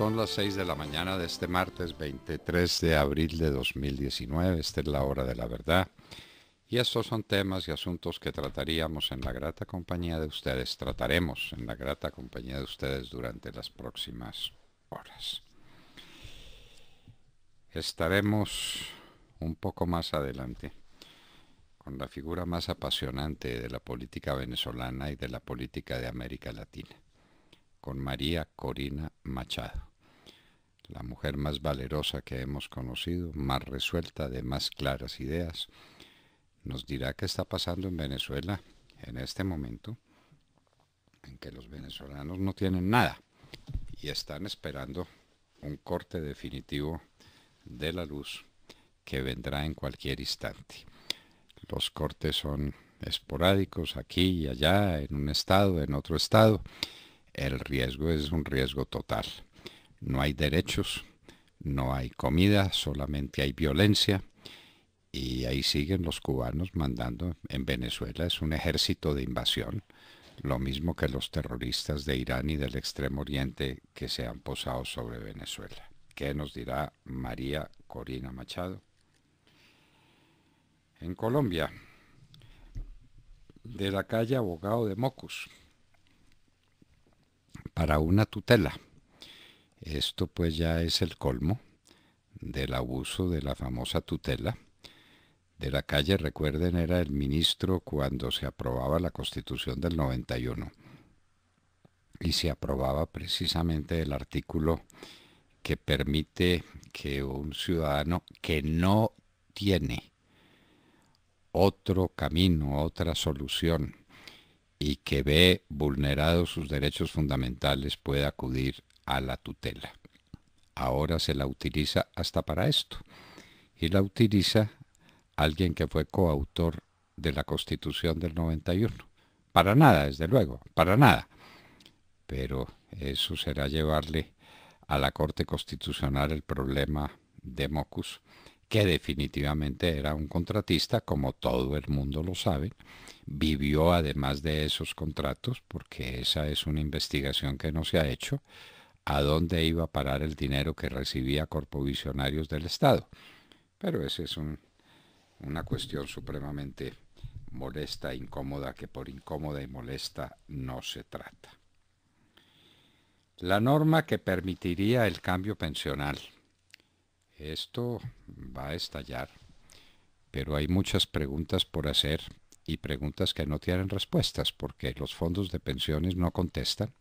Son las 6 de la mañana de este martes 23 de abril de 2019. Esta es la hora de la verdad. Y estos son temas y asuntos que trataríamos en la grata compañía de ustedes, trataremos en la grata compañía de ustedes durante las próximas horas. Estaremos un poco más adelante con la figura más apasionante de la política venezolana y de la política de América Latina, con María Corina Machado la mujer más valerosa que hemos conocido, más resuelta, de más claras ideas. Nos dirá qué está pasando en Venezuela en este momento, en que los venezolanos no tienen nada y están esperando un corte definitivo de la luz que vendrá en cualquier instante. Los cortes son esporádicos aquí y allá, en un estado, en otro estado. El riesgo es un riesgo total no hay derechos, no hay comida, solamente hay violencia. Y ahí siguen los cubanos mandando. En Venezuela es un ejército de invasión, lo mismo que los terroristas de Irán y del Extremo Oriente que se han posado sobre Venezuela. ¿Qué nos dirá María Corina Machado? En Colombia, de la calle Abogado de Mocus, para una tutela esto pues ya es el colmo del abuso de la famosa tutela. De la calle, recuerden, era el ministro cuando se aprobaba la constitución del 91 y se aprobaba precisamente el artículo que permite que un ciudadano que no tiene otro camino, otra solución y que ve vulnerados sus derechos fundamentales puede acudir a la tutela. Ahora se la utiliza hasta para esto. Y la utiliza alguien que fue coautor de la Constitución del 91. Para nada, desde luego, para nada. Pero eso será llevarle a la Corte Constitucional el problema de Mocus, que definitivamente era un contratista, como todo el mundo lo sabe. Vivió además de esos contratos, porque esa es una investigación que no se ha hecho a dónde iba a parar el dinero que recibía Corpovisionarios del Estado. Pero esa es una cuestión supremamente molesta, incómoda, que por incómoda y molesta no se trata. La norma que permitiría el cambio pensional. Esto va a estallar, pero hay muchas preguntas por hacer y preguntas que no tienen respuestas porque los fondos de pensiones no contestan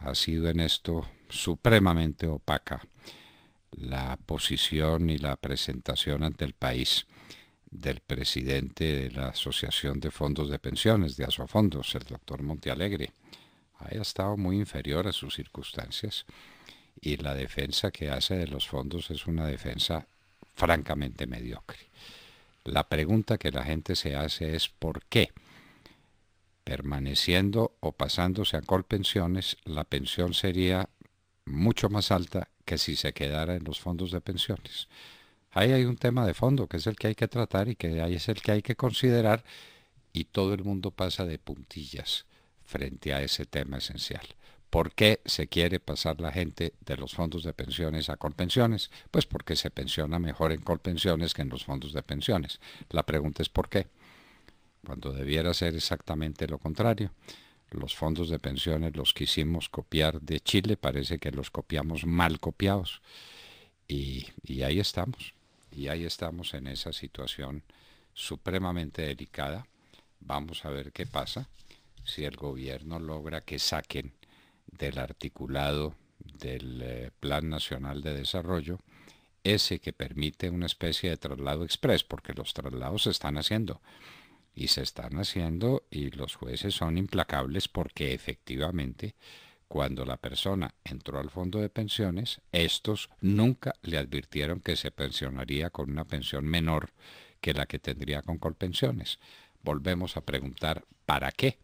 ha sido en esto supremamente opaca la posición y la presentación ante el país del presidente de la Asociación de Fondos de Pensiones, de Asofondos, el doctor Montealegre. Ha estado muy inferior a sus circunstancias y la defensa que hace de los fondos es una defensa francamente mediocre. La pregunta que la gente se hace es ¿por qué? permaneciendo o pasándose a colpensiones, la pensión sería mucho más alta que si se quedara en los fondos de pensiones. Ahí hay un tema de fondo que es el que hay que tratar y que ahí es el que hay que considerar y todo el mundo pasa de puntillas frente a ese tema esencial. ¿Por qué se quiere pasar la gente de los fondos de pensiones a colpensiones? Pues porque se pensiona mejor en colpensiones que en los fondos de pensiones. La pregunta es ¿por qué? cuando debiera ser exactamente lo contrario. Los fondos de pensiones los quisimos copiar de Chile, parece que los copiamos mal copiados. Y, y ahí estamos, y ahí estamos en esa situación supremamente delicada. Vamos a ver qué pasa si el gobierno logra que saquen del articulado del eh, Plan Nacional de Desarrollo ese que permite una especie de traslado express, porque los traslados se están haciendo y se están haciendo y los jueces son implacables porque efectivamente cuando la persona entró al fondo de pensiones, estos nunca le advirtieron que se pensionaría con una pensión menor que la que tendría con Colpensiones. Volvemos a preguntar, ¿para qué?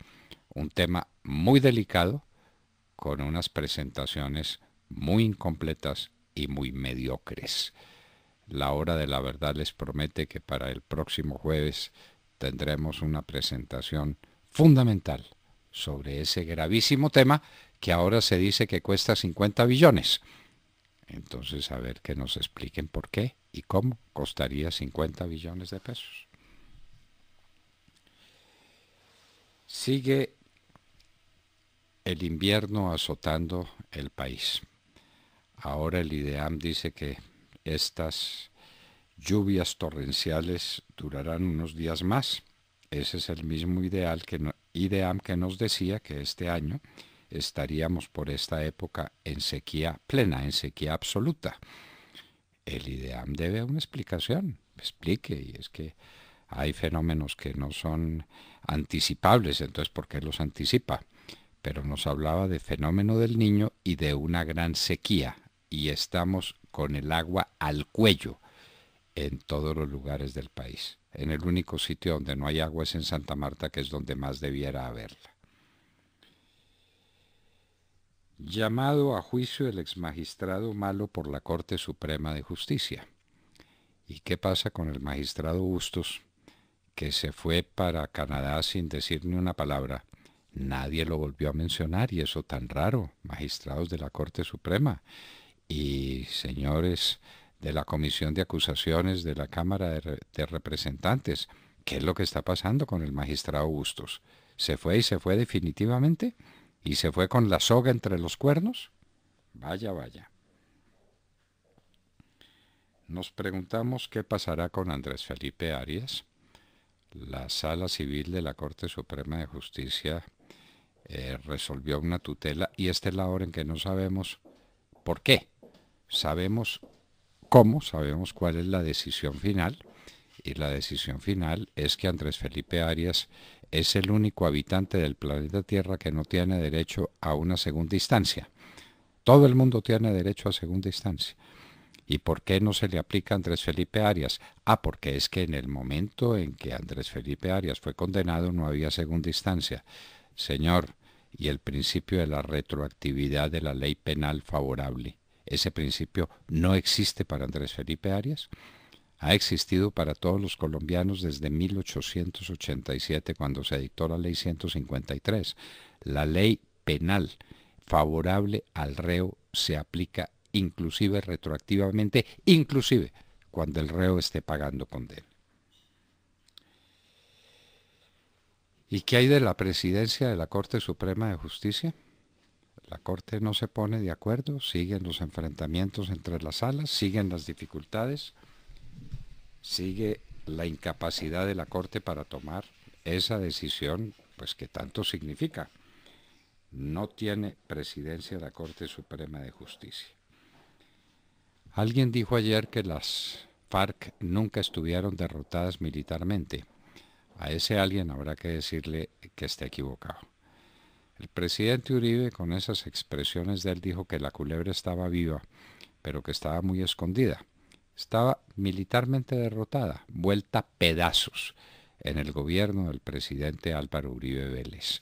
Un tema muy delicado, con unas presentaciones muy incompletas y muy mediocres. La hora de la verdad les promete que para el próximo jueves tendremos una presentación fundamental sobre ese gravísimo tema que ahora se dice que cuesta 50 billones. Entonces, a ver que nos expliquen por qué y cómo costaría 50 billones de pesos. Sigue el invierno azotando el país. Ahora el IDEAM dice que estas Lluvias torrenciales durarán unos días más. Ese es el mismo ideal que no, IDEAM que nos decía que este año estaríamos por esta época en sequía plena, en sequía absoluta. El IDEAM debe una explicación, explique, y es que hay fenómenos que no son anticipables, entonces ¿por qué los anticipa? Pero nos hablaba de fenómeno del niño y de una gran sequía, y estamos con el agua al cuello en todos los lugares del país. En el único sitio donde no hay agua es en Santa Marta, que es donde más debiera haberla. Llamado a juicio el exmagistrado Malo por la Corte Suprema de Justicia. ¿Y qué pasa con el magistrado Bustos, que se fue para Canadá sin decir ni una palabra? Nadie lo volvió a mencionar y eso tan raro, magistrados de la Corte Suprema. Y señores de la Comisión de Acusaciones de la Cámara de, Representantes. ¿Qué es lo que está pasando con el magistrado Bustos? ¿Se fue y se fue definitivamente? ¿Y se fue con la soga entre los cuernos? Vaya, vaya. Nos preguntamos qué pasará con Andrés Felipe Arias. La Sala Civil de la Corte Suprema de Justicia eh, resolvió una tutela y esta es la hora en que no sabemos por qué. Sabemos cómo sabemos cuál es la decisión final. Y la decisión final es que Andrés Felipe Arias es el único habitante del planeta Tierra que no tiene derecho a una segunda instancia. Todo el mundo tiene derecho a segunda instancia. ¿Y por qué no se le aplica a Andrés Felipe Arias? Ah, porque es que en el momento en que Andrés Felipe Arias fue condenado no había segunda instancia. Señor, y el principio de la retroactividad de la ley penal favorable. Ese principio no existe para Andrés Felipe Arias. Ha existido para todos los colombianos desde 1887 cuando se dictó la ley 153. La ley penal favorable al reo se aplica inclusive retroactivamente, inclusive cuando el reo esté pagando condena. ¿Y qué hay de la presidencia de la Corte Suprema de Justicia? La Corte no se pone de acuerdo, siguen los enfrentamientos entre las salas, siguen las dificultades, sigue la incapacidad de la Corte para tomar esa decisión, pues que tanto significa. No tiene presidencia la Corte Suprema de Justicia. Alguien dijo ayer que las FARC nunca estuvieron derrotadas militarmente. A ese alguien habrá que decirle que está equivocado. El presidente Uribe con esas expresiones de él dijo que la culebra estaba viva, pero que estaba muy escondida. Estaba militarmente derrotada, vuelta pedazos en el gobierno del presidente Álvaro Uribe Vélez.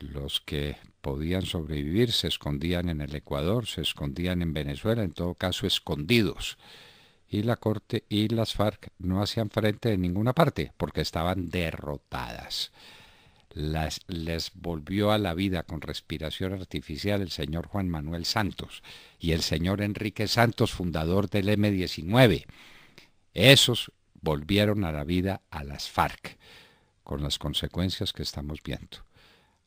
Los que podían sobrevivir se escondían en el Ecuador, se escondían en Venezuela, en todo caso escondidos. Y la Corte y las FARC no hacían frente en ninguna parte porque estaban derrotadas las, les volvió a la vida con respiración artificial el señor Juan Manuel Santos y el señor Enrique Santos, fundador del M19. Esos volvieron a la vida a las FARC, con las consecuencias que estamos viendo.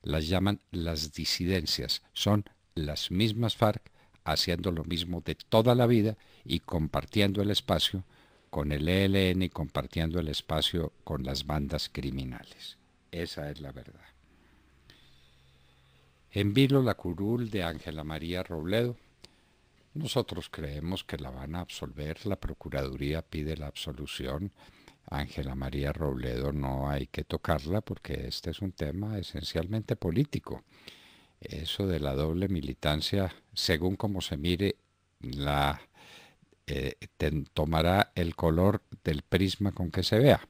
Las llaman las disidencias, son las mismas FARC haciendo lo mismo de toda la vida y compartiendo el espacio con el ELN y compartiendo el espacio con las bandas criminales. Esa es la verdad. En Vilo la curul de Ángela María Robledo. Nosotros creemos que la van a absolver, la Procuraduría pide la absolución. Ángela María Robledo no hay que tocarla porque este es un tema esencialmente político. Eso de la doble militancia, según como se mire, la, eh, tomará el color del prisma con que se vea.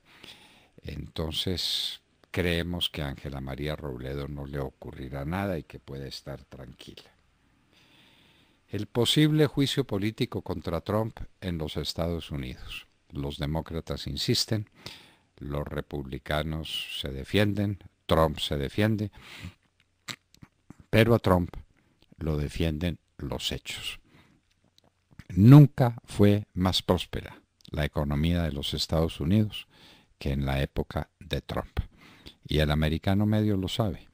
Entonces, creemos que a Ángela María Robledo no le ocurrirá nada y que puede estar tranquila. El posible juicio político contra Trump en los Estados Unidos. Los demócratas insisten, los republicanos se defienden, Trump se defiende, pero a Trump lo defienden los hechos. Nunca fue más próspera la economía de los Estados Unidos que en la época de Trump. Y el americano medio lo sabe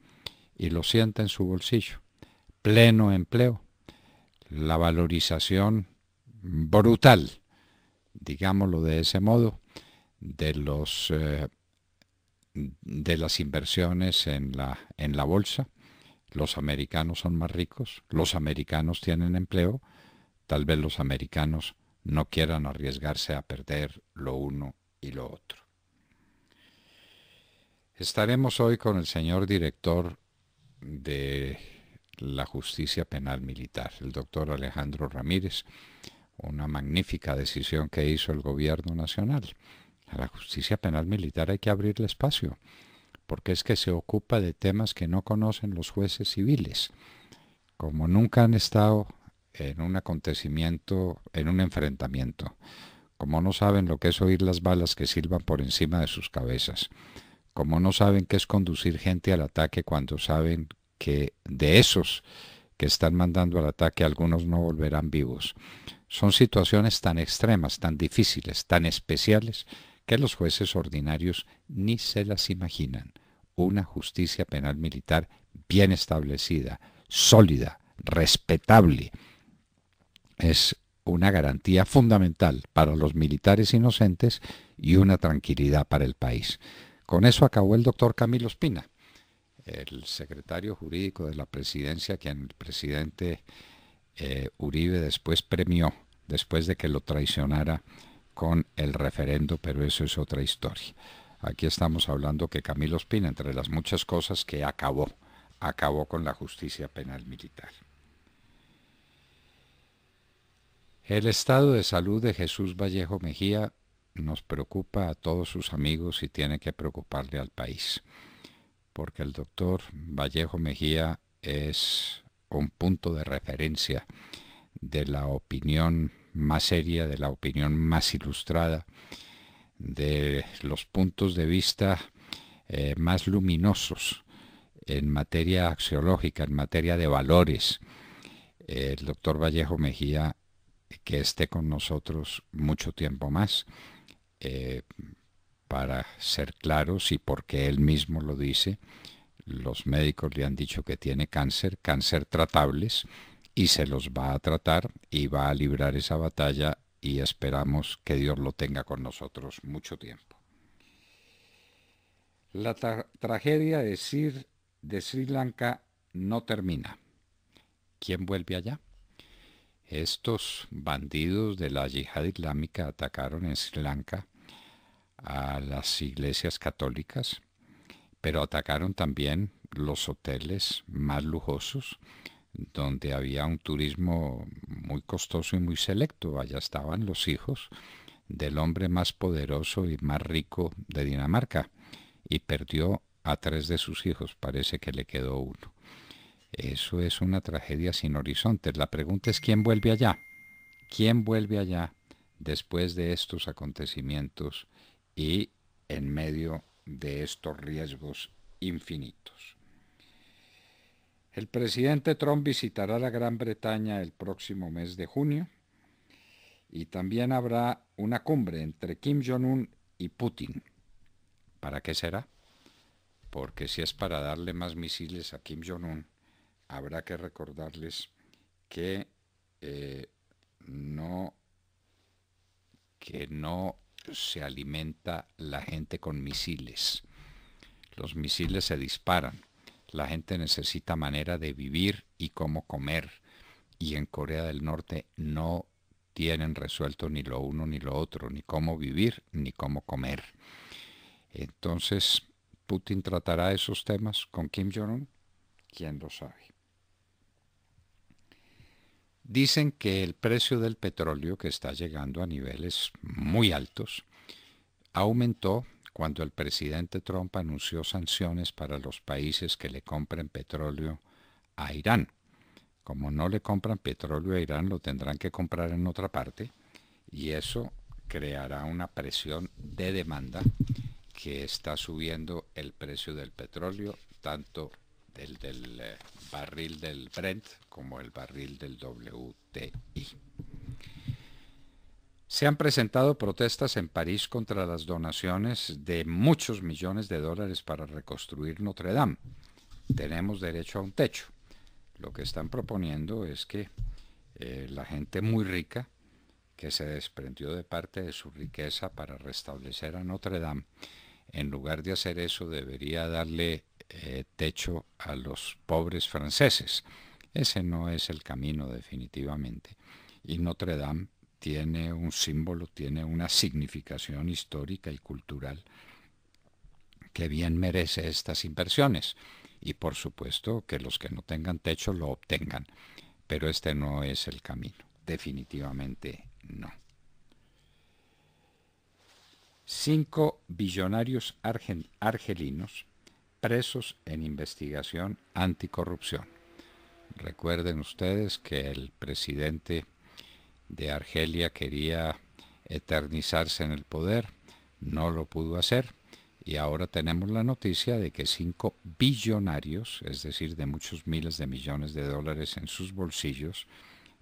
y lo siente en su bolsillo. Pleno empleo, la valorización brutal, digámoslo de ese modo, de, eh, las inversiones en la bolsa. Los americanos son más ricos, los americanos tienen empleo, tal vez los americanos no quieran arriesgarse a perder lo uno y lo otro. Estaremos hoy con el señor director de la Justicia Penal Militar, el doctor Alejandro Ramírez, una magnífica decisión que hizo el gobierno nacional. A la justicia penal militar hay que abrirle espacio, porque es que se ocupa de temas que no conocen los jueces civiles. Como nunca han estado en un acontecimiento, en un enfrentamiento, como no saben lo que es oír las balas que silban por encima de sus cabezas, como no saben qué es conducir gente al ataque cuando saben que de esos que están mandando al ataque algunos no volverán vivos. Son situaciones tan extremas, tan difíciles, tan especiales, que los jueces ordinarios ni se las imaginan. Una justicia penal militar bien establecida, sólida, respetable, es una garantía fundamental para los militares inocentes y una tranquilidad para el país. Con eso acabó el doctor Camilo Espina, el secretario jurídico de la presidencia, quien el presidente eh, Uribe después premió, después de que lo traicionara con el referendo, pero eso es otra historia. Aquí estamos hablando que Camilo Espina, entre las muchas cosas que acabó, acabó con la justicia penal militar. El estado de salud de Jesús Vallejo Mejía nos preocupa a todos sus amigos y tiene que preocuparle al país, porque el doctor Vallejo Mejía es un punto de referencia de la opinión más seria, de la opinión más ilustrada, de los puntos de vista eh, más luminosos en materia axiológica, en materia de valores. El doctor Vallejo Mejía, que esté con nosotros mucho tiempo más. Eh, para ser claros y porque él mismo lo dice, los médicos le han dicho que tiene cáncer, cáncer tratables, y se los va a tratar y va a librar esa batalla y esperamos que Dios lo tenga con nosotros mucho tiempo. La tragedia de de Sri Lanka no termina. ¿Quién vuelve allá? Estos bandidos de la yihad islámica atacaron en Sri Lanka a las iglesias católicas, pero atacaron también los hoteles más lujosos, donde había un turismo muy costoso y muy selecto. Allá estaban los hijos del hombre más poderoso y más rico de Dinamarca y perdió a tres de sus hijos, parece que le quedó uno. Eso es una tragedia sin horizontes. La pregunta es quién vuelve allá. ¿Quién vuelve allá después de estos acontecimientos y en medio de estos riesgos infinitos. El presidente Trump visitará la Gran Bretaña el próximo mes de junio y también habrá una cumbre entre Kim Jong-un y Putin. ¿Para qué será? Porque si es para darle más misiles a Kim Jong-un, habrá que recordarles que eh, no que no se alimenta la gente con misiles. Los misiles se disparan. La gente necesita manera de vivir y cómo comer. Y en Corea del Norte no tienen resuelto ni lo uno ni lo otro, ni cómo vivir ni cómo comer. Entonces, Putin tratará esos temas con Kim Jong-un, quién lo sabe dicen que el precio del petróleo, que está llegando a niveles muy altos, aumentó cuando el presidente Trump anunció sanciones para los países que le compren petróleo a Irán. Como no le compran petróleo a Irán, lo tendrán que comprar en otra parte y eso creará una presión de demanda que está subiendo el precio del petróleo tanto del, del eh, barril del Brent como el barril del WTI. Se han presentado protestas en París contra las donaciones de muchos millones de dólares para reconstruir Notre Dame. Tenemos derecho a un techo. Lo que están proponiendo es que eh, la gente muy rica, que se desprendió de parte de su riqueza para restablecer a Notre Dame, en lugar de hacer eso debería darle eh, techo a los pobres franceses. Ese no es el camino definitivamente. Y Notre Dame tiene un símbolo, tiene una significación histórica y cultural que bien merece estas inversiones. Y por supuesto que los que no tengan techo lo obtengan. Pero este no es el camino, definitivamente no. Cinco billonarios argelinos presos en investigación anticorrupción. Recuerden ustedes que el presidente de Argelia quería eternizarse en el poder, no lo pudo hacer y ahora tenemos la noticia de que cinco billonarios, es decir, de muchos miles de millones de dólares en sus bolsillos,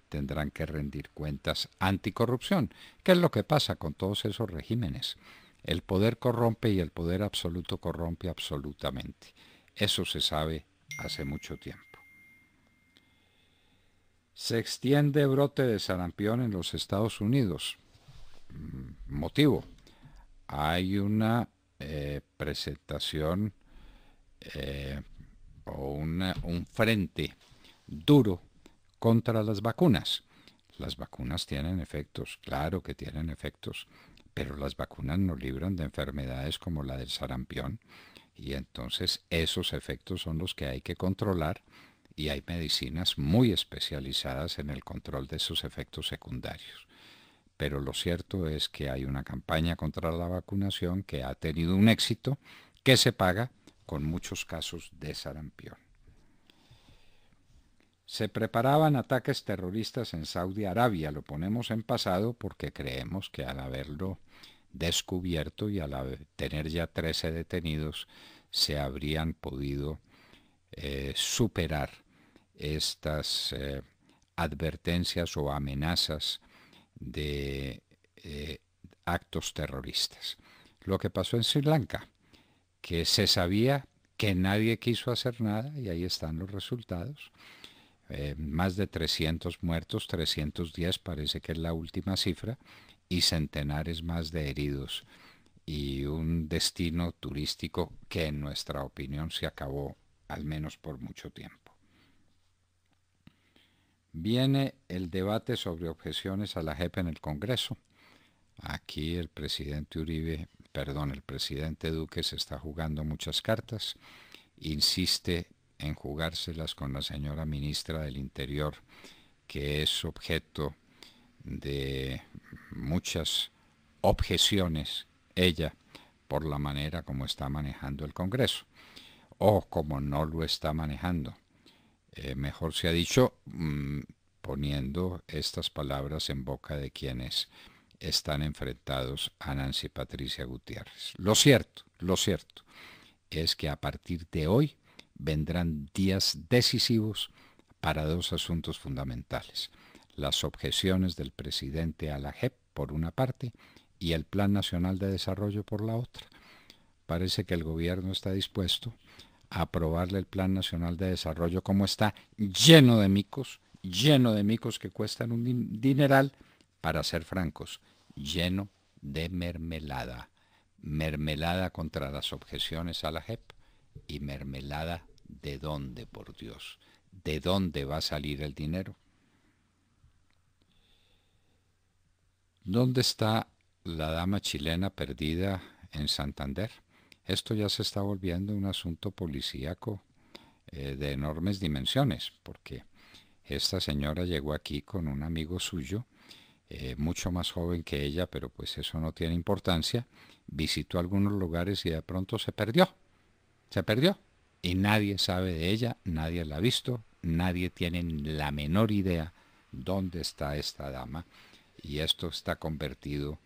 tendrán que rendir cuentas anticorrupción, ¿Qué es lo que pasa con todos esos regímenes. El poder corrompe y el poder absoluto corrompe absolutamente. Eso se sabe hace mucho tiempo. Se extiende brote de sarampión en los Estados Unidos. Mm, motivo. Hay una eh, presentación eh, o un frente duro contra las vacunas. Las vacunas tienen efectos, claro que tienen efectos pero las vacunas nos libran de enfermedades como la del sarampión y entonces esos efectos son los que hay que controlar y hay medicinas muy especializadas en el control de esos efectos secundarios. Pero lo cierto es que hay una campaña contra la vacunación que ha tenido un éxito que se paga con muchos casos de sarampión. Se preparaban ataques terroristas en Saudi Arabia, lo ponemos en pasado porque creemos que al haberlo descubierto y al tener ya 13 detenidos, se habrían podido eh, superar estas eh, advertencias o amenazas de eh, actos terroristas. Lo que pasó en Sri Lanka, que se sabía que nadie quiso hacer nada y ahí están los resultados. Eh, más de 300 muertos, 310 parece que es la última cifra, y centenares más de heridos. Y un destino turístico que en nuestra opinión se acabó, al menos por mucho tiempo. Viene el debate sobre objeciones a la JEP en el Congreso. Aquí el presidente Uribe, perdón, el presidente Duque se está jugando muchas cartas, insiste en jugárselas con la señora ministra del Interior, que es objeto de muchas objeciones ella por la manera como está manejando el Congreso o como no lo está manejando. Eh, mejor se ha dicho mm, poniendo estas palabras en boca de quienes están enfrentados a Nancy Patricia Gutiérrez. Lo cierto, lo cierto es que a partir de hoy vendrán días decisivos para dos asuntos fundamentales, las objeciones del presidente a la JEP por una parte y el Plan Nacional de Desarrollo por la otra. Parece que el gobierno está dispuesto a aprobarle el Plan Nacional de Desarrollo como está, lleno de micos, lleno de micos que cuestan un dineral, para ser francos, lleno de mermelada, mermelada contra las objeciones a la JEP. ¿Y mermelada de dónde, por Dios? ¿De dónde va a salir el dinero? ¿Dónde está la dama chilena perdida en Santander? Esto ya se está volviendo un asunto policíaco eh, de enormes dimensiones, porque esta señora llegó aquí con un amigo suyo, eh, mucho más joven que ella, pero pues eso no tiene importancia, visitó algunos lugares y de pronto se perdió se perdió y nadie sabe de ella, nadie la ha visto, nadie tiene la menor idea dónde está esta dama y esto está convertido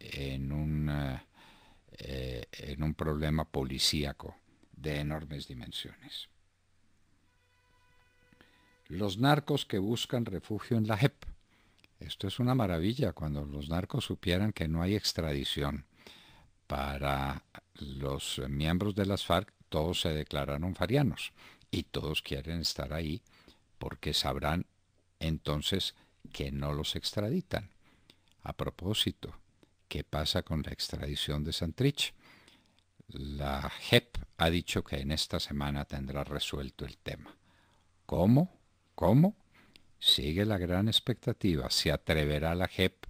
en un, eh, eh, en un problema policíaco de enormes dimensiones. Los narcos que buscan refugio en la JEP. Esto es una maravilla cuando los narcos supieran que no hay extradición para los miembros de las FARC todos se declararon farianos y todos quieren estar ahí porque sabrán entonces que no los extraditan. A propósito, ¿qué pasa con la extradición de Santrich? La JEP ha dicho que en esta semana tendrá resuelto el tema. ¿Cómo? ¿Cómo? Sigue la gran expectativa. ¿Se atreverá la JEP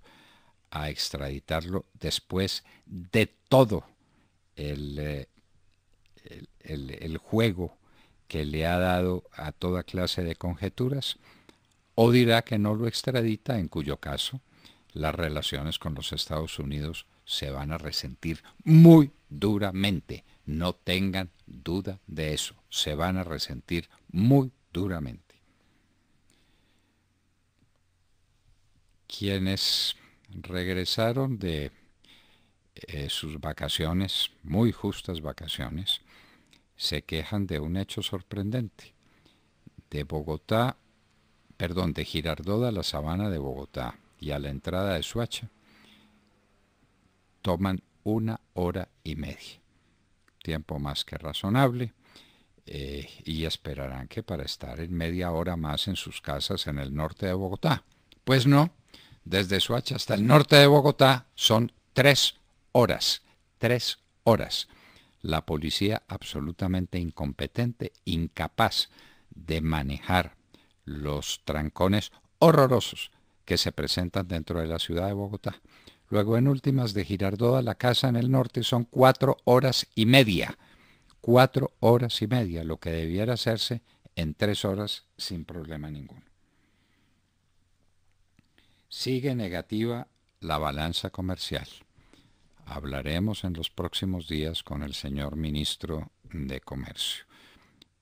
a extraditarlo después de todo el eh, el, juego que le ha dado a toda clase de conjeturas, o dirá que no lo extradita, en cuyo caso las relaciones con los Estados Unidos se van a resentir muy duramente. No tengan duda de eso. Se van a resentir muy duramente. Quienes regresaron de eh, sus vacaciones, muy justas vacaciones, se quejan de un hecho sorprendente. De Bogotá, perdón, de Girardot a la sabana de Bogotá y a la entrada de Suacha, toman una hora y media. Tiempo más que razonable. Eh, y esperarán que para estar en media hora más en sus casas en el norte de Bogotá. Pues no, desde Suacha hasta el norte de Bogotá son tres horas, tres horas la policía absolutamente incompetente, incapaz de manejar los trancones horrorosos que se presentan dentro de la ciudad de Bogotá. Luego en últimas de girar toda la casa en el norte son cuatro horas y media. Cuatro horas y media, lo que debiera hacerse en tres horas sin problema ninguno. Sigue negativa la balanza comercial hablaremos en los próximos días con el señor ministro de Comercio,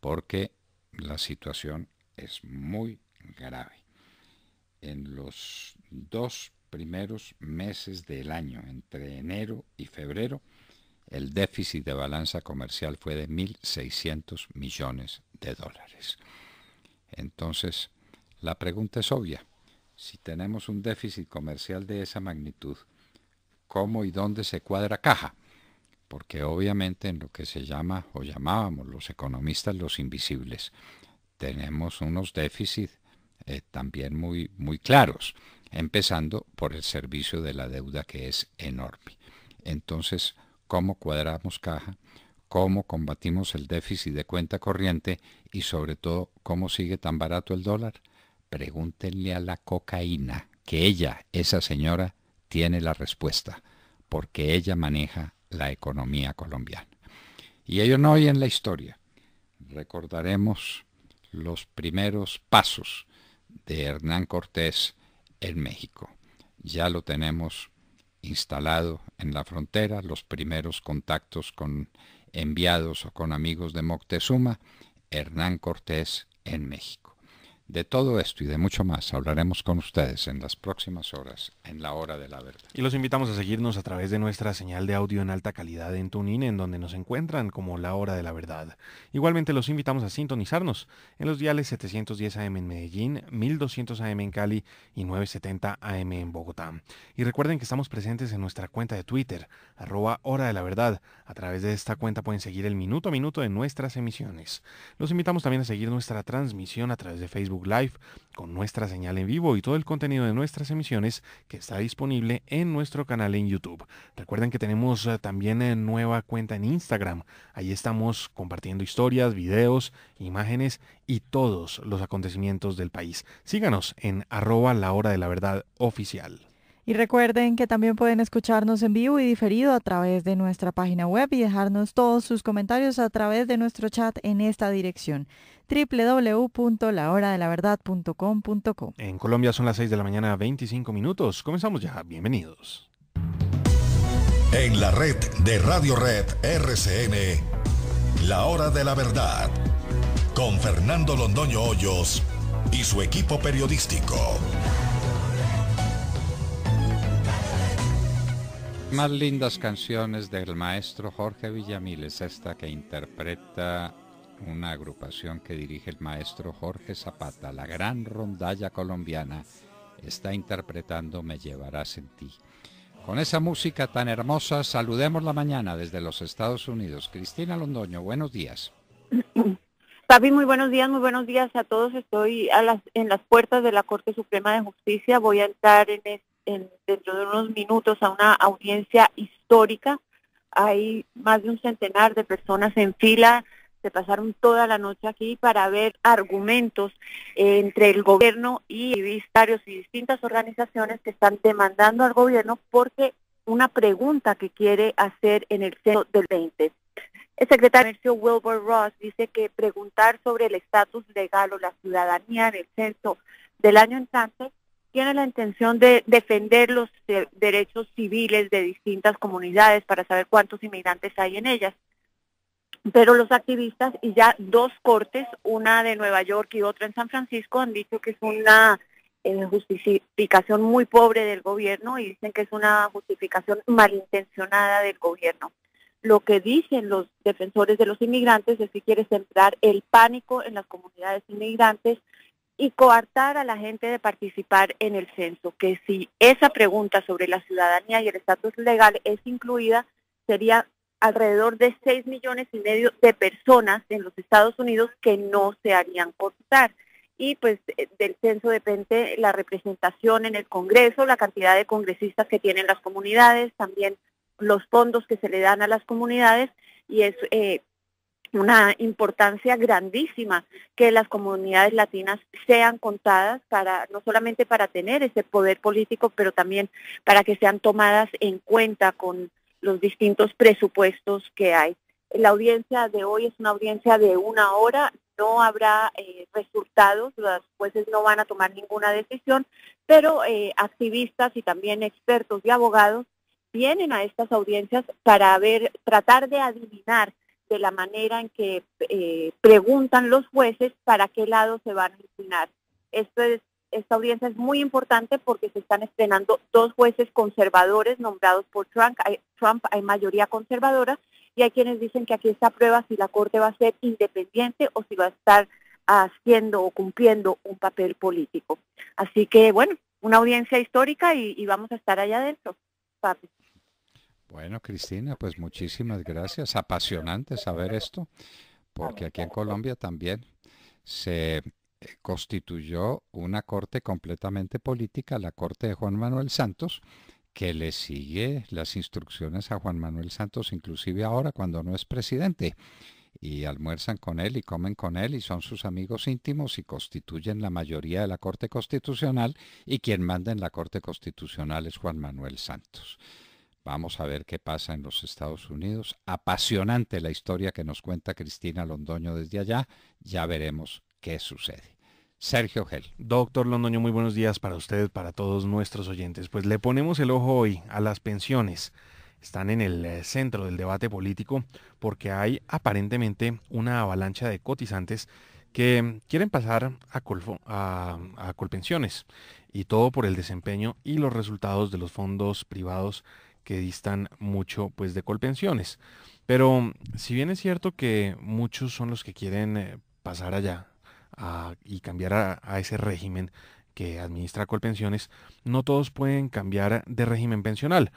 porque la situación es muy grave. En los dos primeros meses del año, entre enero y febrero, el déficit de balanza comercial fue de 1.600 millones de dólares. Entonces, la pregunta es obvia. Si tenemos un déficit comercial de esa magnitud, cómo y dónde se cuadra caja, porque obviamente en lo que se llama o llamábamos los economistas los invisibles, tenemos unos déficits eh, también muy, muy claros, empezando por el servicio de la deuda que es enorme. Entonces, ¿cómo cuadramos caja? cómo combatimos el déficit de cuenta corriente y sobre todo cómo sigue tan barato el dólar. Pregúntenle a la cocaína, que ella, esa señora, tiene la respuesta, porque ella maneja la economía colombiana. Y ello no hoy en la historia. Recordaremos los primeros pasos de Hernán Cortés en México. Ya lo tenemos instalado en la frontera, los primeros contactos con enviados o con amigos de Moctezuma, Hernán Cortés en México. De todo esto y de mucho más hablaremos con ustedes en las próximas horas en la hora de la verdad. Y los invitamos a seguirnos a través de nuestra señal de audio en alta calidad en TuneIn en donde nos encuentran como la hora de la verdad. Igualmente los invitamos a sintonizarnos en los diales 710 AM en Medellín, 1200 AM en Cali y 970 AM en Bogotá. Y recuerden que estamos presentes en nuestra cuenta de Twitter, arroba hora de la verdad. A través de esta cuenta pueden seguir el minuto a minuto de nuestras emisiones. Los invitamos también a seguir nuestra transmisión a través de Facebook Live con nuestra señal en vivo y todo el contenido de nuestras emisiones que está disponible en nuestro canal en YouTube. Recuerden que tenemos eh, también eh, nueva cuenta en Instagram. Ahí estamos compartiendo historias, videos, imágenes y todos los acontecimientos del país. Síganos en arroba la hora de la verdad oficial. Y recuerden que también pueden escucharnos en vivo y diferido a través de nuestra página web y dejarnos todos sus comentarios a través de nuestro chat en esta dirección www.lahoradelaverdad.com.co. En Colombia son las 6 de la mañana, 25 minutos. Comenzamos ya. Bienvenidos. En la red de Radio Red RCN, La Hora de la Verdad, con Fernando Londoño Hoyos y su equipo periodístico. más lindas canciones del maestro Jorge Villamil es esta que interpreta una agrupación que dirige el maestro Jorge Zapata, la gran rondalla colombiana, está interpretando Me llevarás en ti. Con esa música tan hermosa, saludemos la mañana desde los Estados Unidos. Cristina Londoño, buenos días. Papi, muy buenos días, muy buenos días a todos. Estoy a las, en las puertas de la Corte Suprema de Justicia. Voy a entrar en este dentro de unos minutos a una audiencia histórica. Hay más de un centenar de personas en fila, se pasaron toda la noche aquí para ver argumentos entre el gobierno y vistarios y distintas organizaciones que están demandando al gobierno porque una pregunta que quiere hacer en el seno del 20. El secretario de Comercio Wilbur Ross dice que preguntar sobre el estatus legal o la ciudadanía en el censo del año entrante tiene la intención de defender los derechos civiles de distintas comunidades para saber cuántos inmigrantes hay en ellas. Pero los activistas y ya dos cortes, una de Nueva York y otra en San Francisco, han dicho que es una eh, justificación muy pobre del gobierno y dicen que es una justificación malintencionada del gobierno. Lo que dicen los defensores de los inmigrantes es que quiere centrar el pánico en las comunidades inmigrantes y coartar a la gente de participar en el censo, que si esa pregunta sobre la ciudadanía y el estatus legal es incluida, sería alrededor de 6 millones y medio de personas en los Estados Unidos que no se harían contar. Y pues eh, del censo depende la representación en el Congreso, la cantidad de congresistas que tienen las comunidades, también los fondos que se le dan a las comunidades y es eh, una importancia grandísima que las comunidades latinas sean contadas para no solamente para tener ese poder político, pero también para que sean tomadas en cuenta con los distintos presupuestos que hay. La audiencia de hoy es una audiencia de una hora, no habrá eh, resultados, las jueces no van a tomar ninguna decisión, pero eh, activistas y también expertos y abogados vienen a estas audiencias para tratar de adivinar de la manera en que eh, preguntan los jueces para qué lado se van a inclinar. Esto es, esta audiencia es muy importante porque se están estrenando dos jueces conservadores nombrados por Trump. Hay, Trump, hay mayoría conservadora y hay quienes dicen que aquí está prueba si la Corte va a ser independiente o si va a estar haciendo o cumpliendo un papel político. Así que, bueno, una audiencia histórica y, vamos a estar allá adentro, bueno, Cristina, pues muchísimas gracias. Apasionante saber esto, porque aquí en Colombia también se eh, constituyó una corte completamente política, la corte de Juan Manuel Santos, que le sigue las instrucciones a Juan Manuel Santos, inclusive ahora cuando no es presidente. Y almuerzan con él y comen con él y son sus amigos íntimos y constituyen la mayoría de la Corte Constitucional y quien manda en la Corte Constitucional es Juan Manuel Santos. Vamos a ver qué pasa en los Estados Unidos. Apasionante la historia que nos cuenta Cristina Londoño desde allá. Ya veremos qué sucede. Sergio Gel. Doctor Londoño, muy buenos días para ustedes, para todos nuestros oyentes. Pues le ponemos el ojo hoy a las pensiones. Están en el eh, centro del debate político porque hay aparentemente una avalancha de cotizantes que quieren pasar a, a, a Colpensiones y todo por el desempeño y los resultados de los fondos privados que distan mucho pues de Colpensiones. Pero si bien es cierto que muchos son los que quieren eh, pasar allá ah, y cambiar a, a ese régimen que administra Colpensiones, no todos pueden cambiar de régimen pensional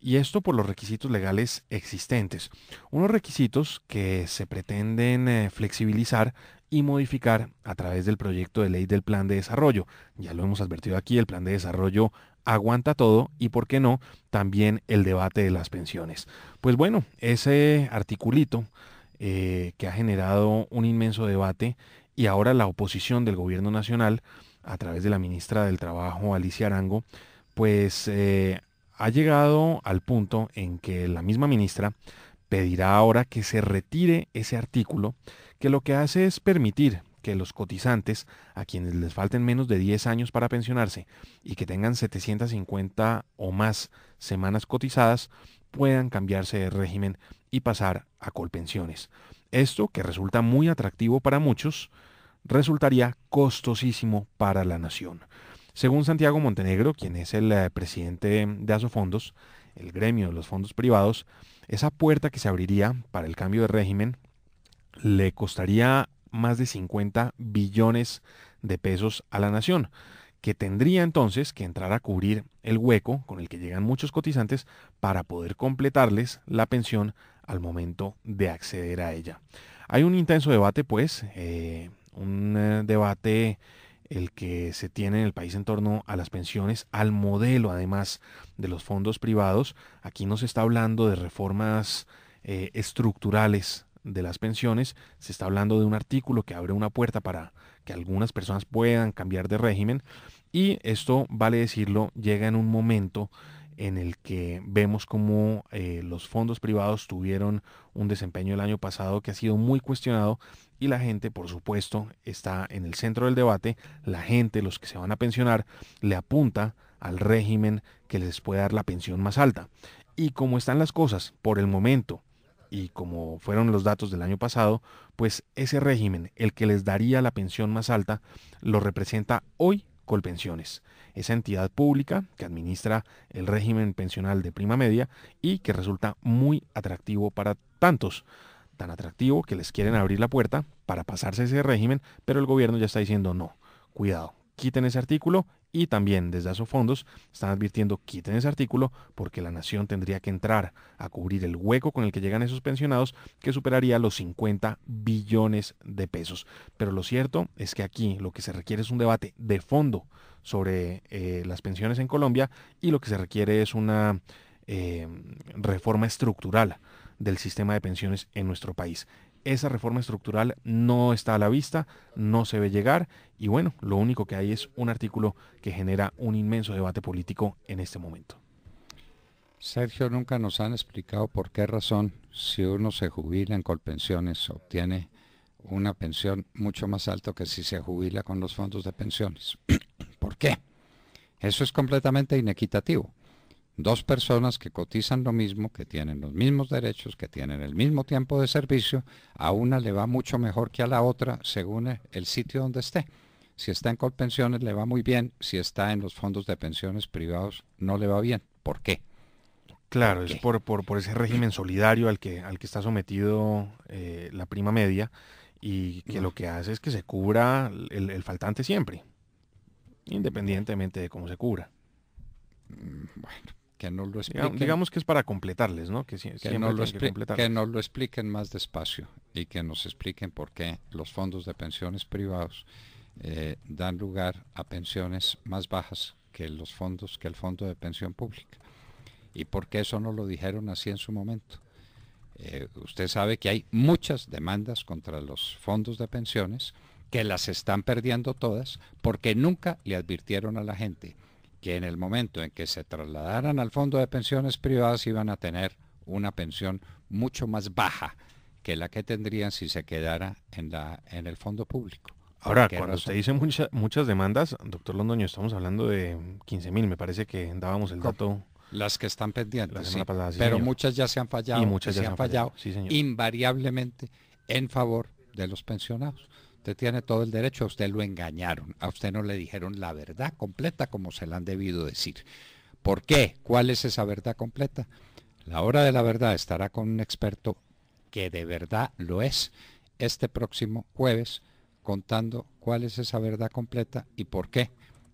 y esto por los requisitos legales existentes. Unos requisitos que se pretenden eh, flexibilizar y modificar a través del proyecto de ley del plan de desarrollo. Ya lo hemos advertido aquí, el plan de desarrollo aguanta todo y, por qué no, también el debate de las pensiones. Pues bueno, ese articulito eh, que ha generado un inmenso debate y ahora la oposición del gobierno nacional, a través de la ministra del Trabajo, Alicia Arango, pues eh, ha llegado al punto en que la misma ministra pedirá ahora que se retire ese artículo que lo que hace es permitir que los cotizantes, a quienes les falten menos de 10 años para pensionarse y que tengan 750 o más semanas cotizadas, puedan cambiarse de régimen y pasar a Colpensiones. Esto, que resulta muy atractivo para muchos, resultaría costosísimo para la nación. Según Santiago Montenegro, quien es el eh, presidente de Asofondos, el gremio de los fondos privados, esa puerta que se abriría para el cambio de régimen le costaría más de 50 billones de pesos a la nación, que tendría entonces que entrar a cubrir el hueco con el que llegan muchos cotizantes para poder completarles la pensión al momento de acceder a ella. Hay un intenso debate, pues, eh, un eh, debate el que se tiene en el país en torno a las pensiones, al modelo además de los fondos privados. Aquí no se está hablando de reformas eh, estructurales de las pensiones, se está hablando de un artículo que abre una puerta para que algunas personas puedan cambiar de régimen y esto, vale decirlo, llega en un momento en el que vemos como eh, los fondos privados tuvieron un desempeño el año pasado que ha sido muy cuestionado y la gente, por supuesto, está en el centro del debate. La gente, los que se van a pensionar, le apunta al régimen que les puede dar la pensión más alta. Y como están las cosas por el momento, y como fueron los datos del año pasado, pues ese régimen, el que les daría la pensión más alta, lo representa hoy Colpensiones, esa entidad pública que administra el régimen pensional de prima media y que resulta muy atractivo para tantos tan atractivo que les quieren abrir la puerta para pasarse ese régimen, pero el gobierno ya está diciendo no, cuidado, quiten ese artículo y también desde esos Fondos están advirtiendo quiten ese artículo porque la nación tendría que entrar a cubrir el hueco con el que llegan esos pensionados que superaría los 50 billones de pesos. Pero lo cierto es que aquí lo que se requiere es un debate de fondo sobre eh, las pensiones en Colombia y lo que se requiere es una eh, reforma estructural del sistema de pensiones en nuestro país esa reforma estructural no está a la vista, no se ve llegar y bueno, lo único que hay es un artículo que genera un inmenso debate político en este momento. Sergio, nunca nos han explicado por qué razón si uno se jubila en Colpensiones obtiene una pensión mucho más alta que si se jubila con los fondos de pensiones. ¿Por qué? Eso es completamente inequitativo dos personas que cotizan lo mismo, que tienen los mismos derechos, que tienen el mismo tiempo de servicio, a una le va mucho mejor que a la otra según e, el sitio donde esté. Si está en Colpensiones le va muy bien, si está en los fondos de pensiones privados no le va bien. ¿Por qué? Claro, es por, ese régimen solidario al que, al que está sometido eh, la prima media y que lo que hace es que se cubra el, el faltante siempre, independientemente de cómo se cubra. Mm, bueno, no Digamos que es para completarles, ¿no? Que, nos lo expliquen más despacio y que nos expliquen por qué los fondos de pensiones privados eh, dan lugar a pensiones más bajas que los fondos, que el fondo de pensión pública. Y por qué eso no lo dijeron así en su momento. Eh, usted sabe que hay muchas demandas contra los fondos de pensiones que las están perdiendo todas porque nunca le advirtieron a la gente que en el momento en que se trasladaran al fondo de pensiones privadas iban a tener una pensión mucho más baja que la que tendrían si se quedara en, la, en el fondo público. Ahora, cuando usted dice muchas demandas, doctor Londoño, estamos hablando de 15 mil, me parece que dábamos el dato. Las que están pendientes, pero muchas ya se han fallado, muchas han fallado, invariablemente en favor de los pensionados. Usted tiene todo el derecho, a usted lo engañaron, a usted no le dijeron la verdad completa como se la han debido decir. ¿Por qué? ¿Cuál es esa verdad completa? La hora de la verdad estará con un experto que de verdad lo es este próximo jueves contando cuál es esa verdad completa y por qué.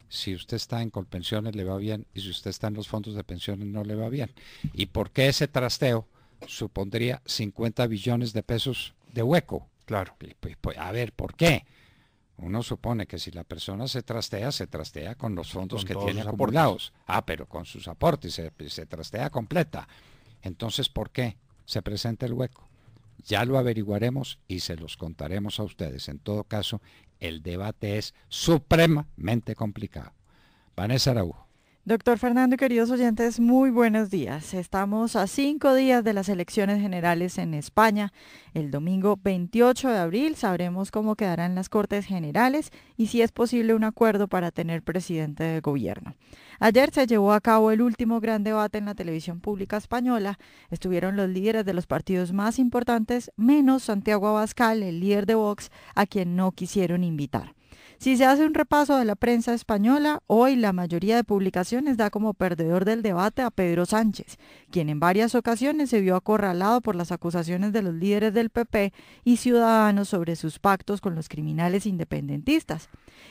Si usted está en Colpensiones le va bien y si usted está en los fondos de pensiones no le va bien. ¿Y por qué ese trasteo supondría 50 billones de pesos de hueco Claro. Pues, pues, a ver, ¿por qué? Uno supone que si la persona se trastea, se trastea con los fondos que tiene acumulados. Ah, pero con sus aportes, se, trastea completa. Entonces, ¿por qué se presenta el hueco? Ya lo averiguaremos y se los contaremos a ustedes. En todo caso, el debate es supremamente complicado. Vanessa Araújo. Doctor Fernando y queridos oyentes, muy buenos días. Estamos a cinco días de las elecciones generales en España. El domingo 28 de abril sabremos cómo quedarán las Cortes Generales y si es posible un acuerdo para tener presidente de gobierno. Ayer se llevó a cabo el último gran debate en la televisión pública española. Estuvieron los líderes de los partidos más importantes, menos Santiago Abascal, el líder de Vox, a quien no quisieron invitar. Si se hace un repaso de la prensa española, hoy la mayoría de publicaciones da como perdedor del debate a Pedro Sánchez, quien en varias ocasiones se vio acorralado por las acusaciones de los líderes del PP y Ciudadanos sobre sus pactos con los criminales independentistas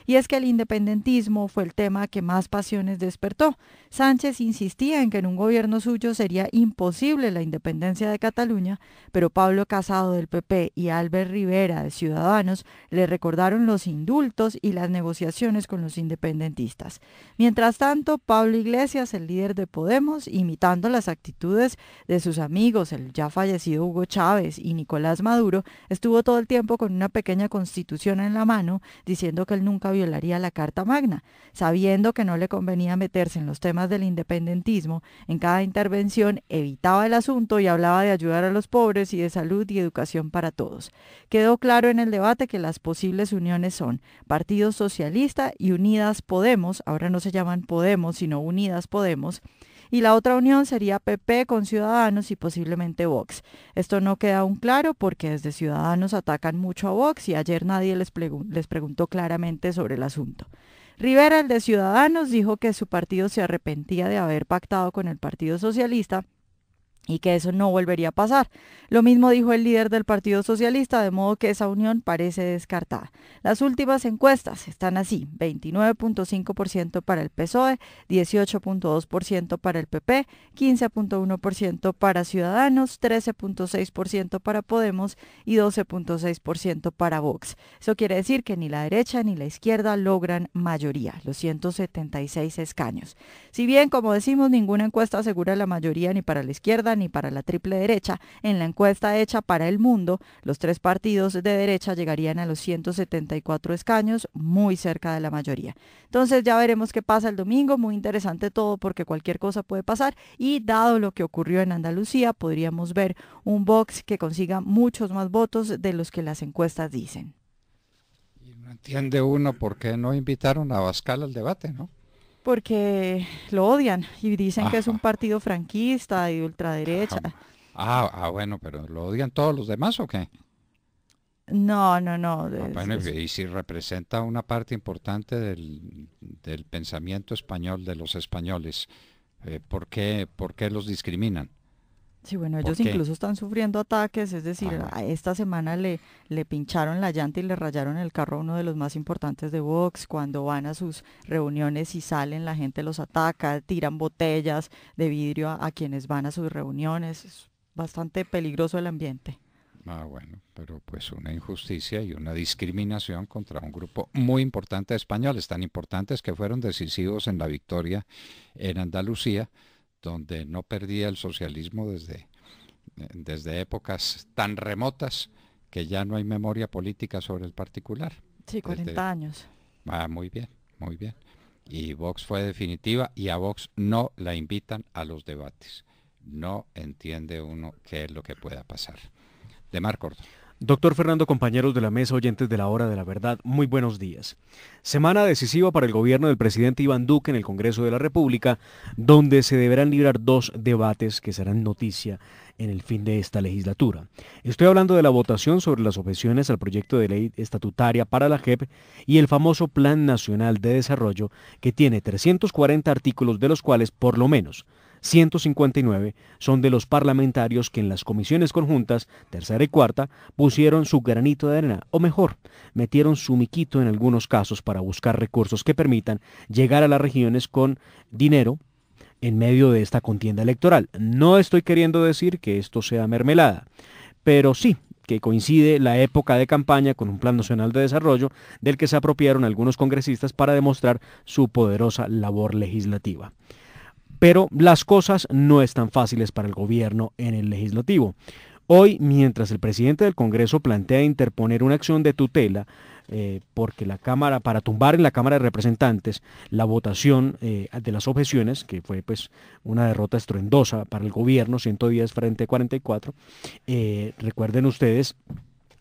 y es que el independentismo fue el tema que más pasiones despertó. Sánchez insistía en que en un gobierno suyo sería imposible la independencia de Cataluña, pero Pablo Casado del PP y Albert Rivera de Ciudadanos le recordaron los indultos y las negociaciones con los independentistas. Mientras tanto, Pablo Iglesias, el líder de Podemos, imitando las actitudes de sus amigos, el ya fallecido Hugo Chávez y Nicolás Maduro, estuvo todo el tiempo con una pequeña constitución en la mano, diciendo que él nunca había violaría la Carta Magna, sabiendo que no le convenía meterse en los temas del independentismo. En cada intervención evitaba el asunto y hablaba de ayudar a los pobres y de salud y educación para todos. Quedó claro en el debate que las posibles uniones son Partido Socialista y Unidas Podemos, ahora no se llaman Podemos, sino Unidas Podemos, y la otra unión sería PP con Ciudadanos y posiblemente Vox. Esto no queda aún claro porque desde Ciudadanos atacan mucho a Vox y ayer nadie les, les preguntó claramente sobre el asunto. Rivera, el de Ciudadanos, dijo que su partido se arrepentía de haber pactado con el Partido Socialista y que eso no volvería a pasar. Lo mismo dijo el líder del Partido Socialista, de modo que esa unión parece descartada. Las últimas encuestas están así, 29.5% para el PSOE, 18.2% para el PP, 15.1% para Ciudadanos, 13.6% para Podemos y 12.6% para Vox. Eso quiere decir que ni la derecha ni la izquierda logran mayoría, los 176 escaños. Si bien, como decimos, ninguna encuesta asegura la mayoría ni para la izquierda, ni para la triple derecha, en la encuesta hecha para El Mundo, los tres partidos de derecha llegarían a los 174 escaños, muy cerca de la mayoría. Entonces ya veremos qué pasa el domingo, muy interesante todo porque cualquier cosa puede pasar y dado lo que ocurrió en Andalucía, podríamos ver un Vox que consiga muchos más votos de los que las encuestas dicen. Y no entiende uno por qué no invitaron a Bascal al debate, ¿no? porque lo odian y dicen que es un partido franquista y ultraderecha. Ah, ah, bueno, pero ¿lo odian todos los demás o qué? No, no, no. Ah, bueno, y si representa una parte importante del, pensamiento español de los españoles, eh, ¿por qué los discriminan? Sí, bueno, ellos incluso están sufriendo ataques, es decir, esta semana le, le pincharon la llanta y le rayaron el carro a uno de los más importantes de Vox, cuando van a sus reuniones y salen la gente los ataca, tiran botellas de vidrio a quienes van a sus reuniones, es bastante peligroso el ambiente. Ah, bueno, pero pues una injusticia y una discriminación contra un grupo muy importante de españoles, tan importantes que fueron decisivos en la victoria en Andalucía donde no perdía el socialismo desde, desde épocas tan remotas que ya no hay memoria política sobre el particular. Sí, 40 años. va ah, muy bien, muy bien. Y Vox fue definitiva y a Vox no la invitan a los debates. No entiende uno qué es lo que pueda pasar. De Marco Doctor Fernando, compañeros de la mesa, oyentes de la hora de la verdad, muy buenos días. Semana decisiva para el gobierno del presidente Iván Duque en el Congreso de la República, donde se deberán librar dos debates que serán noticia en el fin de esta legislatura. Estoy hablando de la votación sobre las objeciones al proyecto de ley estatutaria para la JEP y el famoso Plan Nacional de Desarrollo, que tiene 340 artículos de los cuales por lo menos 159 son de los parlamentarios que en las comisiones conjuntas, tercera y cuarta, pusieron su granito de arena, o mejor, metieron su miquito en algunos casos para buscar recursos que permitan llegar a las regiones con dinero en medio de esta contienda electoral. No estoy queriendo decir que esto sea mermelada, pero sí que coincide la época de campaña con un Plan Nacional de Desarrollo del que se apropiaron algunos congresistas para demostrar su poderosa labor legislativa pero las cosas no están fáciles para el gobierno en el legislativo. Hoy, mientras el presidente del Congreso plantea interponer una acción de tutela, eh, porque la Cámara, para tumbar en la Cámara de Representantes la votación eh, de las objeciones, que fue pues una derrota estruendosa para el gobierno, 110 frente a 44, eh, recuerden ustedes,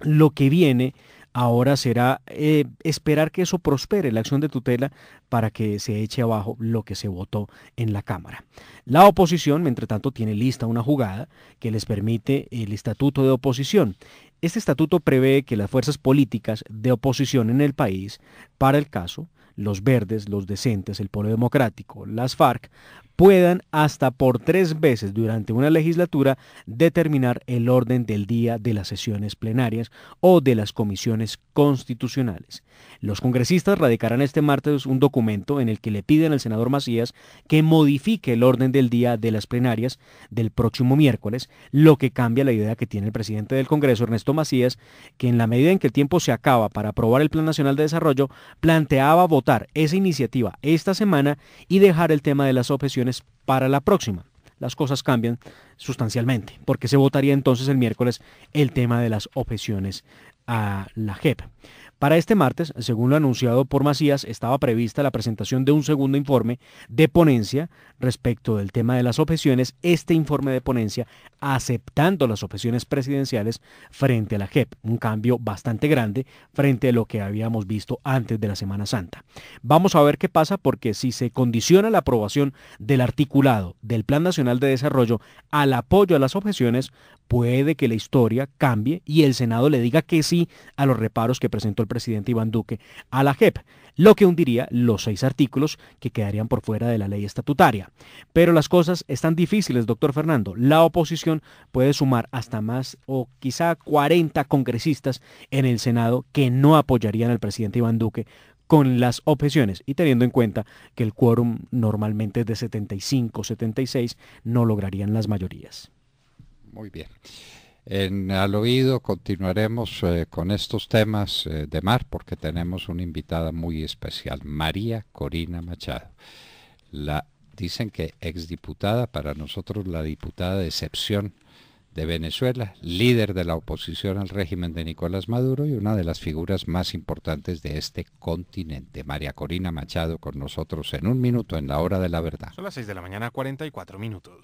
lo que viene Ahora será eh, esperar que eso prospere, la acción de tutela, para que se eche abajo lo que se votó en la Cámara. La oposición, mientras tanto, tiene lista una jugada que les permite el estatuto de oposición. Este estatuto prevé que las fuerzas políticas de oposición en el país, para el caso, los verdes, los decentes, el Polo Democrático, las FARC, puedan hasta por tres veces durante una legislatura determinar el orden del día de las sesiones plenarias o de las comisiones constitucionales. Los congresistas radicarán este martes un documento en el que le piden al senador Macías que modifique el orden del día de las plenarias del próximo miércoles, lo que cambia la idea que tiene el presidente del Congreso, Ernesto Macías, que en la medida en que el tiempo se acaba para aprobar el Plan Nacional de Desarrollo, planteaba votar esa iniciativa esta semana y dejar el tema de las objeciones para la próxima. Las cosas cambian sustancialmente, porque se votaría entonces el miércoles el tema de las objeciones a la JEP. Para este martes, según lo anunciado por Macías, estaba prevista la presentación de un segundo informe de ponencia respecto del tema de las objeciones, este informe de ponencia aceptando las objeciones presidenciales frente a la JEP, un cambio bastante grande frente a lo que habíamos visto antes de la Semana Santa. Vamos a ver qué pasa porque si se condiciona la aprobación del articulado del Plan Nacional de Desarrollo al apoyo a las objeciones, puede que la historia cambie y el Senado le diga que sí a los reparos que presentó el presidente Iván Duque a la JEP, lo que hundiría los seis artículos que quedarían por fuera de la ley estatutaria. Pero las cosas están difíciles, doctor Fernando. La oposición puede sumar hasta más o quizá 40 congresistas en el Senado que no apoyarían al presidente Iván Duque con las objeciones y teniendo en cuenta que el quórum normalmente es de 75, 76, no lograrían las mayorías. Muy bien. En Al Oído continuaremos eh, con estos temas eh, de mar porque tenemos una invitada muy especial, María Corina Machado. La, dicen que exdiputada, para nosotros la diputada de excepción de Venezuela, líder de la oposición al régimen de Nicolás Maduro y una de las figuras más importantes de este continente. María Corina Machado con nosotros en un minuto en la hora de la verdad. Son las 6 de la mañana, 44 minutos.